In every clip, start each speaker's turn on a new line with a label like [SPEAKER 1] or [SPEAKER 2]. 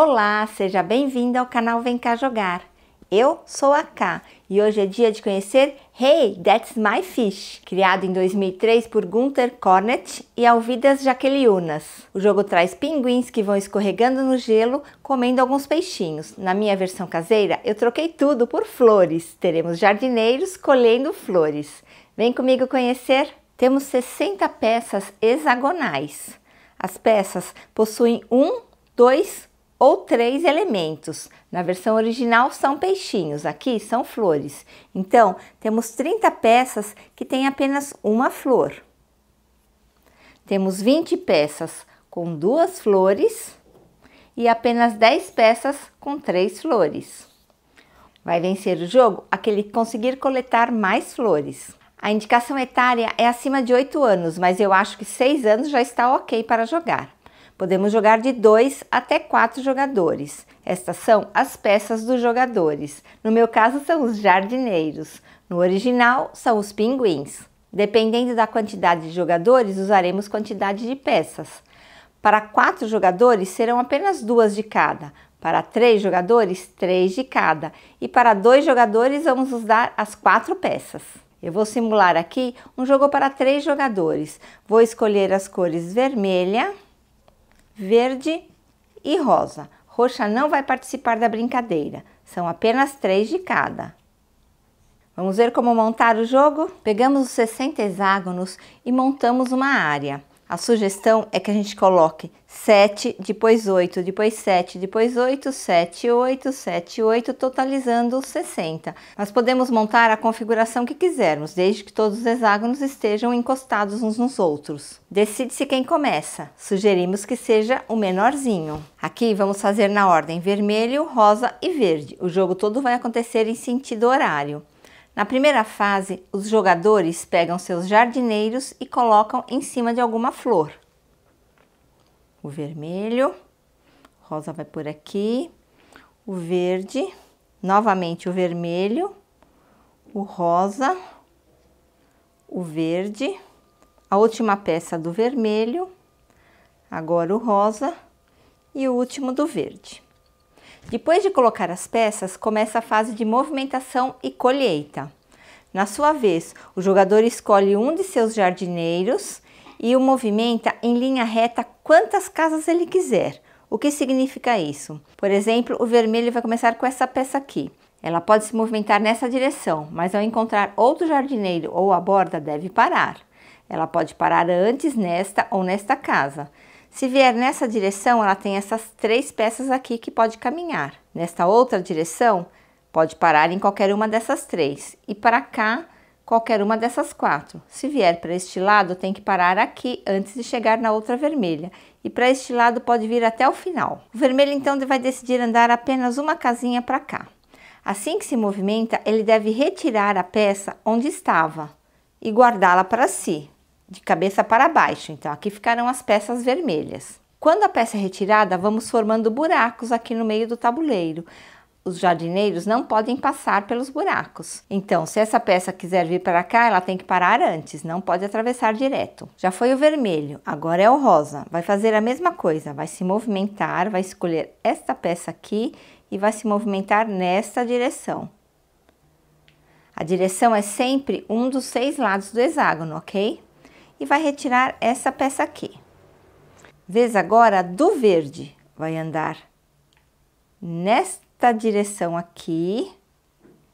[SPEAKER 1] Olá, seja bem vindo ao canal Vem Cá Jogar. Eu sou a K e hoje é dia de conhecer Hey, That's My Fish, criado em 2003 por Gunther Cornett e Alvidas Jaqueliunas. O jogo traz pinguins que vão escorregando no gelo, comendo alguns peixinhos. Na minha versão caseira, eu troquei tudo por flores. Teremos jardineiros colhendo flores. Vem comigo conhecer? Temos 60 peças hexagonais. As peças possuem um, dois ou três elementos. Na versão original são peixinhos, aqui são flores. Então, temos 30 peças que têm apenas uma flor. Temos 20 peças com duas flores e apenas 10 peças com três flores. Vai vencer o jogo aquele que conseguir coletar mais flores. A indicação etária é acima de 8 anos, mas eu acho que 6 anos já está ok para jogar. Podemos jogar de 2 até 4 jogadores. Estas são as peças dos jogadores. No meu caso, são os jardineiros. No original, são os pinguins. Dependendo da quantidade de jogadores, usaremos quantidade de peças. Para quatro jogadores, serão apenas duas de cada. Para três jogadores, três de cada. E para dois jogadores, vamos usar as quatro peças. Eu vou simular aqui um jogo para três jogadores. Vou escolher as cores vermelha, verde e rosa. Roxa não vai participar da brincadeira, são apenas três de cada. Vamos ver como montar o jogo? Pegamos os 60 hexágonos e montamos uma área. A sugestão é que a gente coloque 7, depois 8, depois 7, depois 8, 7, 8, 7, 8, totalizando 60. Nós podemos montar a configuração que quisermos, desde que todos os hexágonos estejam encostados uns nos outros. Decide-se quem começa. Sugerimos que seja o menorzinho. Aqui vamos fazer na ordem vermelho, rosa e verde. O jogo todo vai acontecer em sentido horário. Na primeira fase, os jogadores pegam seus jardineiros e colocam em cima de alguma flor. O vermelho, rosa vai por aqui, o verde, novamente o vermelho, o rosa, o verde, a última peça do vermelho, agora o rosa e o último do verde. Depois de colocar as peças, começa a fase de movimentação e colheita. Na sua vez, o jogador escolhe um de seus jardineiros e o movimenta em linha reta quantas casas ele quiser. O que significa isso? Por exemplo, o vermelho vai começar com essa peça aqui. Ela pode se movimentar nessa direção, mas ao encontrar outro jardineiro ou a borda, deve parar. Ela pode parar antes nesta ou nesta casa. Se vier nessa direção, ela tem essas três peças aqui que pode caminhar. Nesta outra direção, pode parar em qualquer uma dessas três. E para cá, qualquer uma dessas quatro. Se vier para este lado, tem que parar aqui antes de chegar na outra vermelha. E para este lado pode vir até o final. O vermelho então vai decidir andar apenas uma casinha para cá. Assim que se movimenta, ele deve retirar a peça onde estava e guardá-la para si de cabeça para baixo. Então, aqui ficarão as peças vermelhas. Quando a peça é retirada, vamos formando buracos aqui no meio do tabuleiro. Os jardineiros não podem passar pelos buracos. Então, se essa peça quiser vir para cá, ela tem que parar antes, não pode atravessar direto. Já foi o vermelho, agora é o rosa. Vai fazer a mesma coisa, vai se movimentar, vai escolher esta peça aqui e vai se movimentar nesta direção. A direção é sempre um dos seis lados do hexágono, ok? e vai retirar essa peça aqui. Vez agora do verde, vai andar nesta direção aqui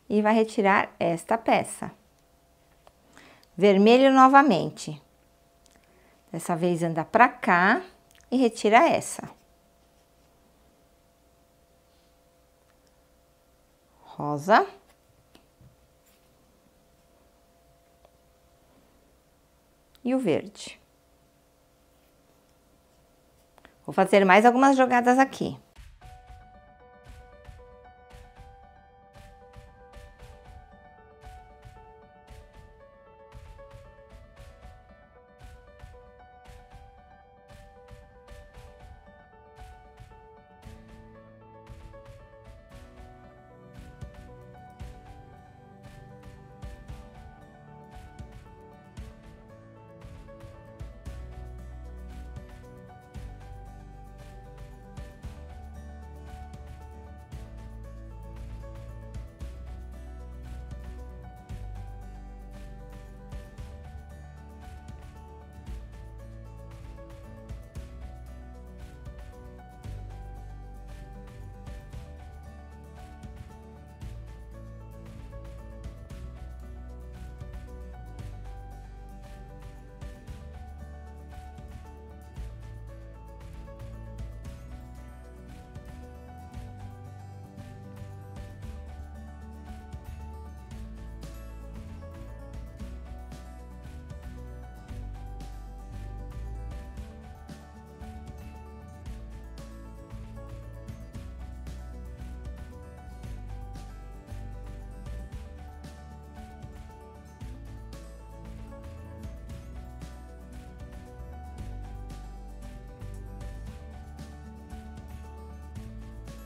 [SPEAKER 1] e vai retirar esta peça. Vermelho novamente. Dessa vez anda para cá e retira essa. Rosa. e o verde. Vou fazer mais algumas jogadas aqui.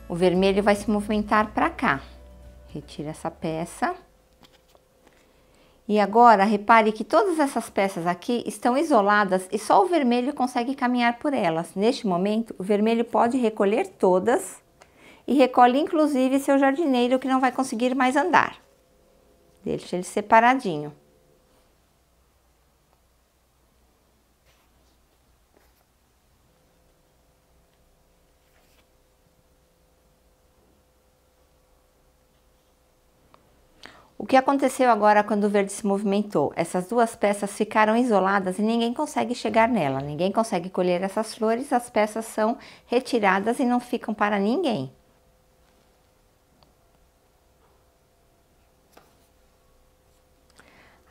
[SPEAKER 1] O vermelho vai se movimentar para cá. Retira essa peça. E agora, repare que todas essas peças aqui estão isoladas e só o vermelho consegue caminhar por elas. Neste momento, o vermelho pode recolher todas e recolhe inclusive seu jardineiro que não vai conseguir mais andar. Deixa ele separadinho. que aconteceu agora quando o verde se movimentou? Essas duas peças ficaram isoladas e ninguém consegue chegar nela, ninguém consegue colher essas flores, as peças são retiradas e não ficam para ninguém.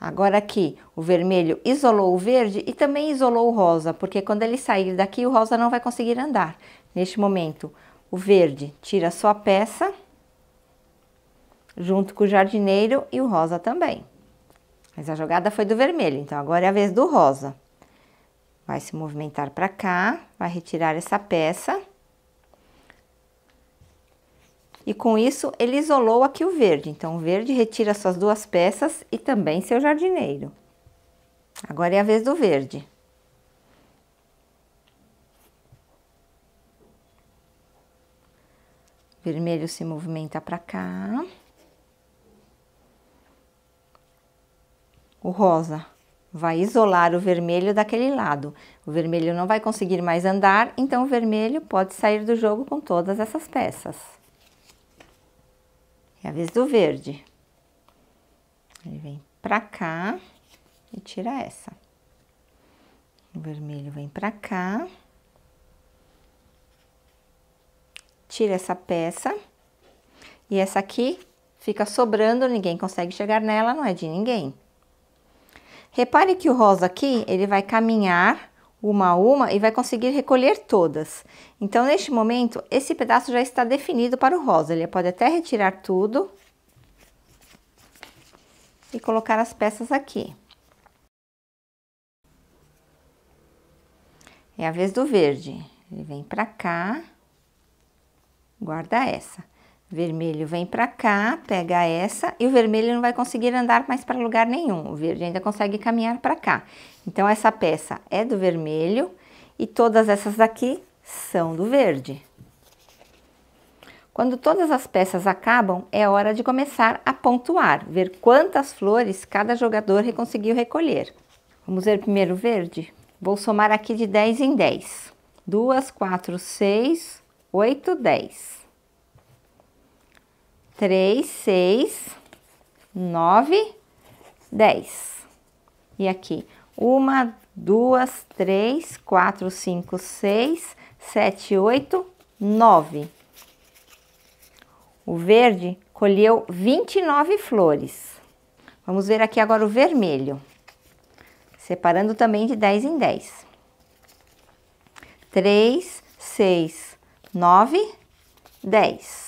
[SPEAKER 1] Agora aqui, o vermelho isolou o verde e também isolou o rosa, porque quando ele sair daqui, o rosa não vai conseguir andar. Neste momento, o verde tira sua peça junto com o jardineiro e o rosa também. Mas a jogada foi do vermelho, então agora é a vez do rosa. Vai se movimentar para cá, vai retirar essa peça. E com isso, ele isolou aqui o verde. Então, o verde retira suas duas peças e também seu jardineiro. Agora é a vez do verde. Vermelho se movimenta para cá. o rosa vai isolar o vermelho daquele lado. O vermelho não vai conseguir mais andar, então o vermelho pode sair do jogo com todas essas peças. É a vez do verde. Ele vem pra cá e tira essa. O vermelho vem pra cá. Tira essa peça. E essa aqui fica sobrando, ninguém consegue chegar nela, não é de ninguém. Repare que o rosa aqui, ele vai caminhar uma a uma e vai conseguir recolher todas. Então, neste momento, esse pedaço já está definido para o rosa. Ele pode até retirar tudo e colocar as peças aqui. É a vez do verde. Ele vem para cá, guarda essa. Vermelho vem para cá, pega essa, e o vermelho não vai conseguir andar mais para lugar nenhum. O verde ainda consegue caminhar para cá. Então, essa peça é do vermelho e todas essas daqui são do verde. Quando todas as peças acabam, é hora de começar a pontuar, ver quantas flores cada jogador conseguiu recolher. Vamos ver primeiro o verde? Vou somar aqui de 10 em 10. 2, 4, 6, 8, 10. 3, 6, 9, 10. E aqui, uma, duas, três, quatro, cinco, seis, sete, oito, nove. O verde colheu 29 flores. Vamos ver aqui agora o vermelho, separando também de 10 em 10. 3, 6, 9, 10.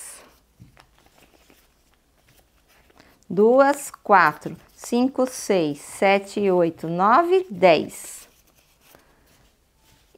[SPEAKER 1] duas, quatro, cinco, seis, sete, oito, nove, dez.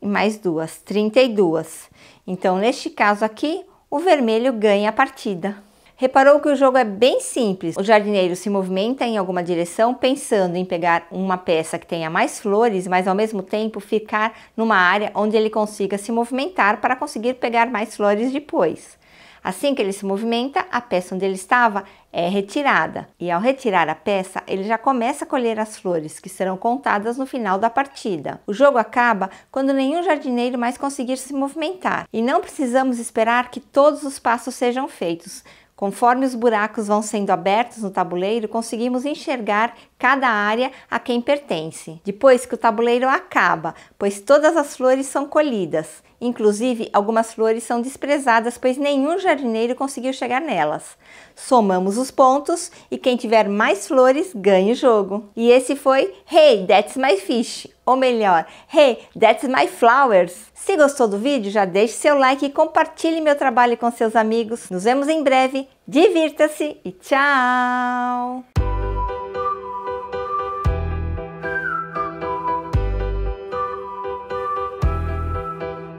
[SPEAKER 1] E mais duas, trinta e duas. Então, neste caso aqui, o vermelho ganha a partida. Reparou que o jogo é bem simples. O jardineiro se movimenta em alguma direção pensando em pegar uma peça que tenha mais flores, mas ao mesmo tempo ficar numa área onde ele consiga se movimentar para conseguir pegar mais flores depois. Assim que ele se movimenta, a peça onde ele estava é retirada, e ao retirar a peça, ele já começa a colher as flores, que serão contadas no final da partida. O jogo acaba quando nenhum jardineiro mais conseguir se movimentar, e não precisamos esperar que todos os passos sejam feitos. Conforme os buracos vão sendo abertos no tabuleiro, conseguimos enxergar cada área a quem pertence. Depois que o tabuleiro acaba, pois todas as flores são colhidas. Inclusive, algumas flores são desprezadas, pois nenhum jardineiro conseguiu chegar nelas. Somamos os pontos e quem tiver mais flores ganha o jogo. E esse foi Hey, That's My Fish, ou melhor, hey, that's my flowers. Se gostou do vídeo, já deixe seu like e compartilhe meu trabalho com seus amigos. Nos vemos em breve. Divirta-se e tchau!